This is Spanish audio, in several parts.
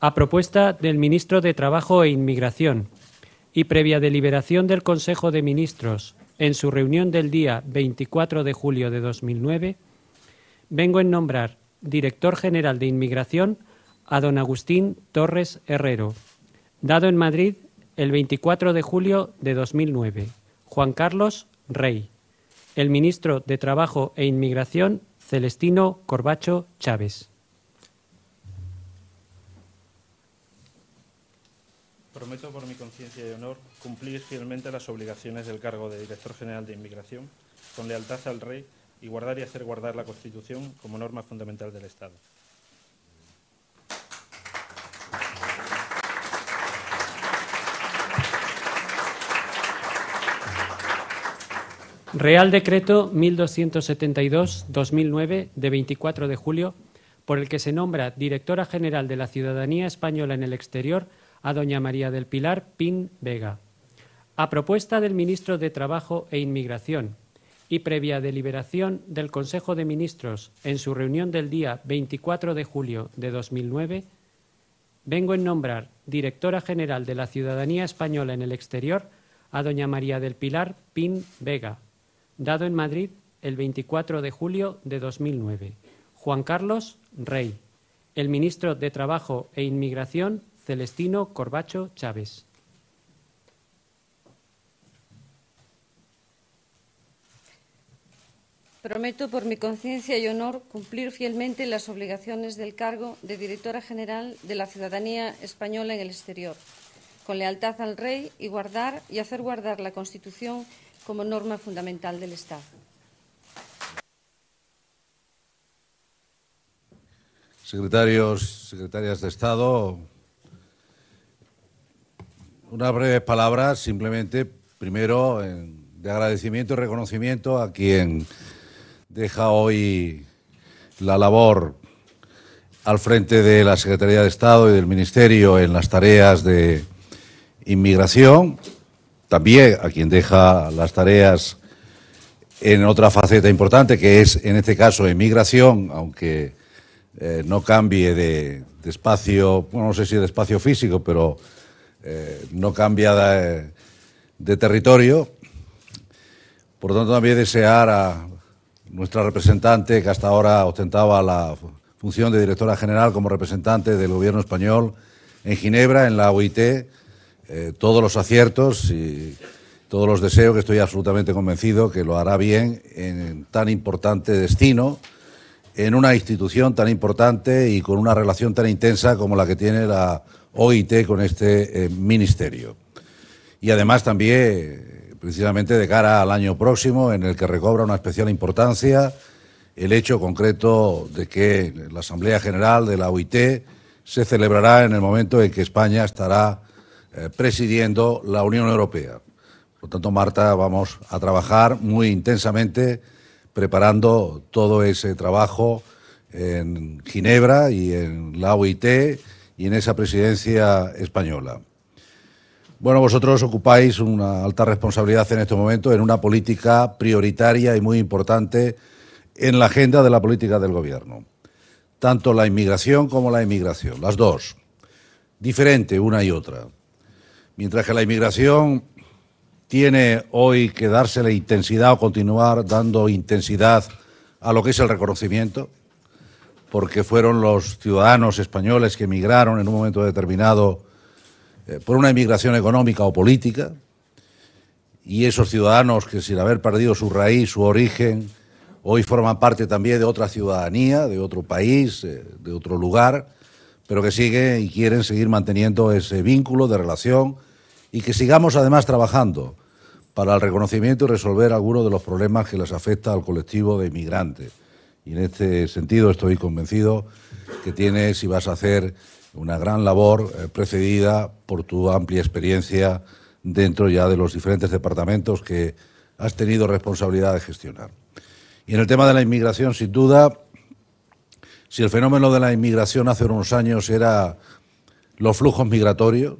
a propuesta del ministro de Trabajo e Inmigración y previa deliberación del Consejo de Ministros en su reunión del día 24 de julio de 2009, vengo en nombrar director general de Inmigración a don Agustín Torres Herrero, dado en Madrid el 24 de julio de 2009. Juan Carlos Rey, el ministro de Trabajo e Inmigración Celestino Corbacho Chávez. Prometo por mi conciencia y honor cumplir fielmente las obligaciones del cargo de Director General de Inmigración, con lealtad al Rey y guardar y hacer guardar la Constitución como norma fundamental del Estado. Real Decreto 1272-2009 de 24 de julio, por el que se nombra Directora General de la Ciudadanía Española en el Exterior a doña María del Pilar Pin Vega, a propuesta del ministro de Trabajo e Inmigración y previa deliberación del Consejo de Ministros en su reunión del día 24 de julio de 2009, vengo en nombrar directora general de la Ciudadanía Española en el Exterior a doña María del Pilar Pin Vega, dado en Madrid el 24 de julio de 2009. Juan Carlos Rey, el ministro de Trabajo e Inmigración Celestino Corbacho Chávez. Prometo por mi conciencia y honor cumplir fielmente las obligaciones del cargo de Directora General de la Ciudadanía Española en el exterior, con lealtad al Rey y guardar y hacer guardar la Constitución como norma fundamental del Estado. Secretarios, secretarias de Estado, unas breves palabras, simplemente, primero, de agradecimiento y reconocimiento a quien deja hoy la labor al frente de la Secretaría de Estado y del Ministerio en las tareas de inmigración, también a quien deja las tareas en otra faceta importante, que es en este caso inmigración, aunque eh, no cambie de, espacio, no sé si de espacio físico, pero eh, no cambia de, territorio. Por lo tanto, también desear a nuestra representante, que hasta ahora ostentaba la función de directora general como representante del Gobierno español en Ginebra, en la OIT, eh, todos los aciertos y todos los deseos, que estoy absolutamente convencido que lo hará bien en tan importante destino, en una institución tan importante y con una relación tan intensa como la que tiene la OIT con este eh, ministerio. Y además también, precisamente de cara al año próximo, en el que recobra una especial importancia el hecho concreto de que la Asamblea General de la OIT se celebrará en el momento en que España estará eh, presidiendo la Unión Europea. Por lo tanto, Marta, vamos a trabajar muy intensamente preparando todo ese trabajo en Ginebra y en la OIT y en esa presidencia española. Bueno, vosotros ocupáis una alta responsabilidad en este momento en una política prioritaria y muy importante en la agenda de la política del gobierno. Tanto la inmigración como la inmigración, las dos. Diferente una y otra. Mientras que la inmigración tiene hoy que dársele intensidad o continuar dando intensidad a lo que es el reconocimiento, porque fueron los ciudadanos españoles que emigraron en un momento determinado eh, por una inmigración económica o política, y esos ciudadanos que sin haber perdido su raíz, su origen, hoy forman parte también de otra ciudadanía, de otro país, eh, de otro lugar, pero que siguen y quieren seguir manteniendo ese vínculo de relación y que sigamos además trabajando para el reconocimiento y resolver algunos de los problemas que les afecta al colectivo de inmigrantes. Y en este sentido estoy convencido que tienes y vas a hacer una gran labor eh, precedida por tu amplia experiencia dentro ya de los diferentes departamentos que has tenido responsabilidad de gestionar. Y en el tema de la inmigración, sin duda, si el fenómeno de la inmigración hace unos años era los flujos migratorios,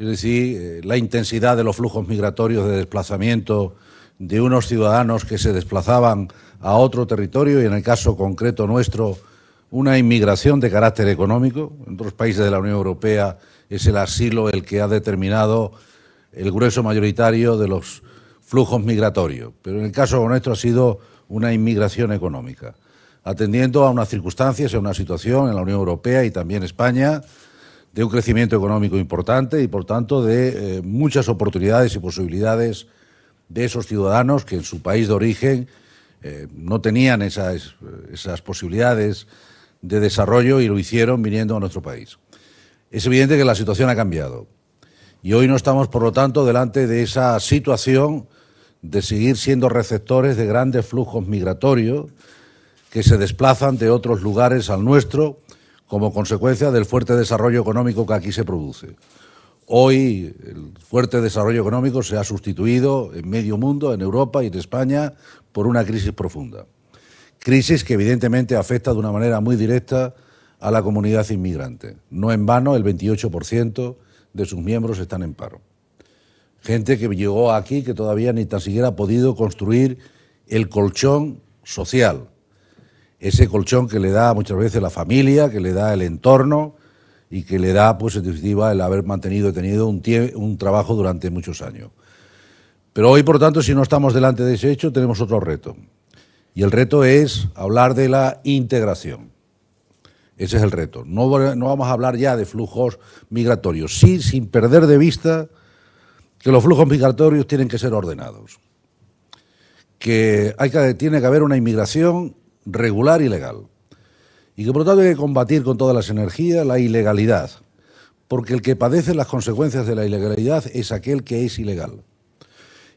es decir, eh, la intensidad de los flujos migratorios de desplazamiento de unos ciudadanos que se desplazaban a otro territorio y en el caso concreto nuestro, una inmigración de carácter económico. En otros países de la Unión Europea es el asilo el que ha determinado el grueso mayoritario de los flujos migratorios, pero en el caso nuestro ha sido una inmigración económica, atendiendo a unas circunstancias, y a una situación en la Unión Europea y también España de un crecimiento económico importante y, por tanto, de eh, muchas oportunidades y posibilidades de esos ciudadanos que en su país de origen eh, no tenían esas posibilidades de desarrollo y lo hicieron viniendo a nuestro país. Es evidente que la situación ha cambiado y hoy no estamos, por lo tanto, delante de esa situación de seguir siendo receptores de grandes flujos migratorios que se desplazan de otros lugares al nuestro como consecuencia del fuerte desarrollo económico que aquí se produce. Hoy el fuerte desarrollo económico se ha sustituido en medio mundo, en Europa y en España, por una crisis profunda. Crisis que evidentemente afecta de una manera muy directa a la comunidad inmigrante. No en vano, el 28% de sus miembros están en paro. Gente que llegó aquí que todavía ni tan siquiera ha podido construir el colchón social. Ese colchón que le da muchas veces la familia, que le da el entorno, y que le da, pues, en definitiva, el haber mantenido, y tenido un, un trabajo durante muchos años. Pero hoy, por tanto, si no estamos delante de ese hecho, tenemos otro reto. Y el reto es hablar de la integración. Ese es el reto. No, vamos a hablar ya de flujos migratorios, sí sin perder de vista que los flujos migratorios tienen que ser ordenados, que, hay que tiene que haber una inmigración regular y legal, y que por lo tanto hay que combatir con todas las energías la ilegalidad, porque el que padece las consecuencias de la ilegalidad es aquel que es ilegal.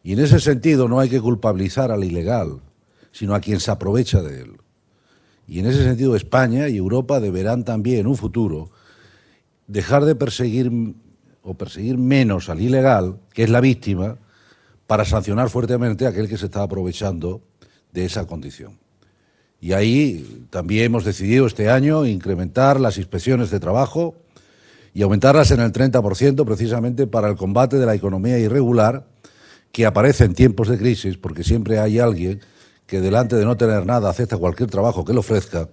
Y en ese sentido no hay que culpabilizar al ilegal, sino a quien se aprovecha de él. Y en ese sentido España y Europa deberán también en un futuro dejar de perseguir o perseguir menos al ilegal, que es la víctima, para sancionar fuertemente a aquel que se está aprovechando de esa condición. Y ahí también hemos decidido este año incrementar las inspecciones de trabajo y aumentarlas en el 30% precisamente para el combate de la economía irregular que aparece en tiempos de crisis, porque siempre hay alguien que delante de no tener nada acepta cualquier trabajo que le ofrezca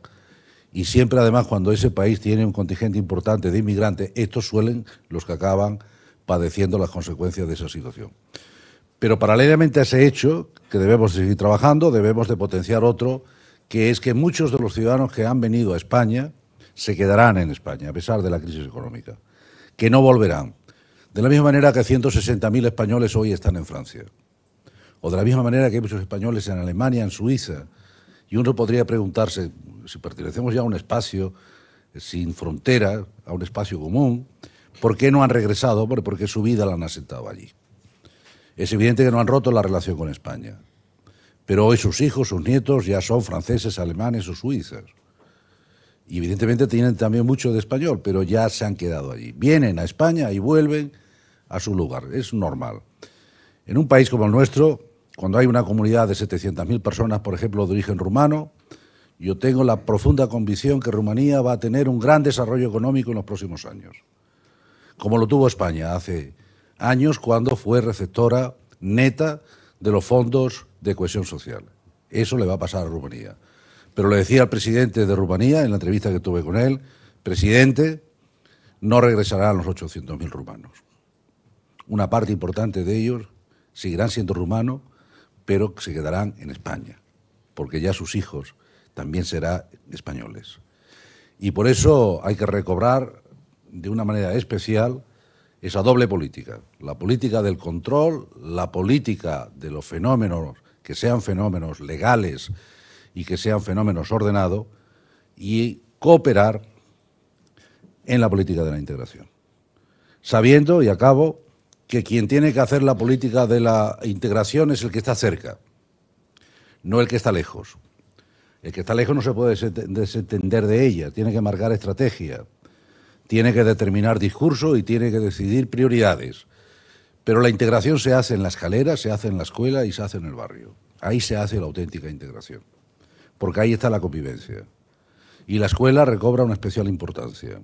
y siempre además cuando ese país tiene un contingente importante de inmigrantes, estos suelen los que acaban padeciendo las consecuencias de esa situación. Pero paralelamente a ese hecho, que debemos seguir trabajando, debemos de potenciar otro que es que muchos de los ciudadanos que han venido a España se quedarán en España, a pesar de la crisis económica, que no volverán. De la misma manera que 160.000 españoles hoy están en Francia, o de la misma manera que hay muchos españoles en Alemania, en Suiza, y uno podría preguntarse, si pertenecemos ya a un espacio sin frontera, a un espacio común, ¿por qué no han regresado? Porque su vida la han asentado allí. Es evidente que no han roto la relación con España. Pero hoy sus hijos, sus nietos ya son franceses, alemanes o suizos. Y evidentemente tienen también mucho de español, pero ya se han quedado allí. Vienen a España y vuelven a su lugar. Es normal. En un país como el nuestro, cuando hay una comunidad de 700.000 personas, por ejemplo, de origen rumano, yo tengo la profunda convicción que Rumanía va a tener un gran desarrollo económico en los próximos años, como lo tuvo España hace años cuando fue receptora neta de los fondos de cohesión social. Eso le va a pasar a Rumanía. Pero le decía al presidente de Rumanía, en la entrevista que tuve con él, presidente, no regresarán los 800.000 rumanos. Una parte importante de ellos seguirán siendo rumanos, pero se quedarán en España, porque ya sus hijos también serán españoles. Y por eso hay que recobrar de una manera especial esa doble política, la política del control, la política de los fenómenos que sean fenómenos legales y que sean fenómenos ordenados y cooperar en la política de la integración. Sabiendo, y acabo, que quien tiene que hacer la política de la integración es el que está cerca, no el que está lejos. El que está lejos no se puede desentender de ella, tiene que marcar estrategia, tiene que determinar discurso y tiene que decidir prioridades. Pero la integración se hace en la escalera, se hace en la escuela y se hace en el barrio. Ahí se hace la auténtica integración, porque ahí está la convivencia. Y la escuela recobra una especial importancia.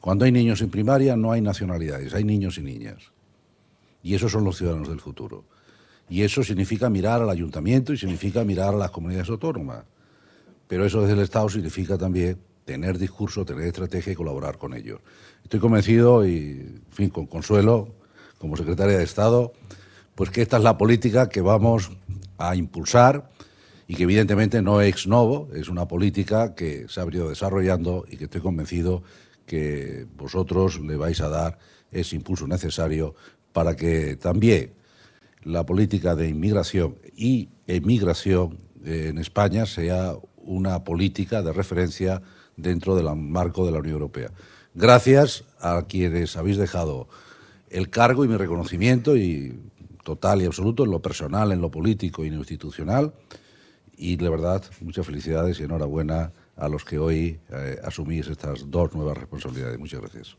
Cuando hay niños en primaria no hay nacionalidades, hay niños y niñas. Y esos son los ciudadanos del futuro. Y eso significa mirar al ayuntamiento y significa mirar a las comunidades autónomas. Pero eso desde el Estado significa también tener discurso, tener estrategia y colaborar con ellos. Estoy convencido y, en fin, con consuelo como secretaria de Estado, pues que esta es la política que vamos a impulsar y que evidentemente no es novo, es una política que se ha venido desarrollando y que estoy convencido que vosotros le vais a dar ese impulso necesario para que también la política de inmigración y emigración en España sea una política de referencia dentro del marco de la Unión Europea. Gracias a quienes habéis dejado el cargo y mi reconocimiento y total y absoluto en lo personal, en lo político y en lo institucional. Y la verdad, muchas felicidades y enhorabuena a los que hoy eh, asumís estas dos nuevas responsabilidades. Muchas gracias.